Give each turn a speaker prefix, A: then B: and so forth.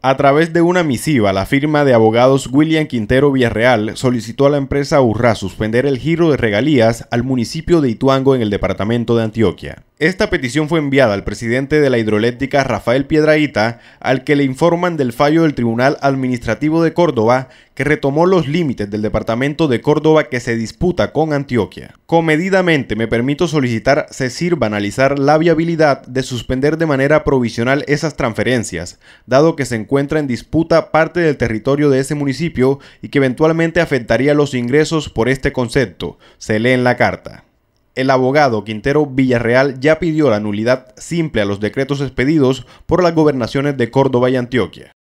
A: A través de una misiva, la firma de abogados William Quintero Villarreal solicitó a la empresa Urra suspender el giro de regalías al municipio de Ituango en el departamento de Antioquia. Esta petición fue enviada al presidente de la hidroeléctrica Rafael Piedraíta, al que le informan del fallo del Tribunal Administrativo de Córdoba, que retomó los límites del departamento de Córdoba que se disputa con Antioquia. Comedidamente me permito solicitar se sirva analizar la viabilidad de suspender de manera provisional esas transferencias, dado que se encuentra en disputa parte del territorio de ese municipio y que eventualmente afectaría los ingresos por este concepto, se lee en la carta el abogado Quintero Villarreal ya pidió la nulidad simple a los decretos expedidos por las gobernaciones de Córdoba y Antioquia.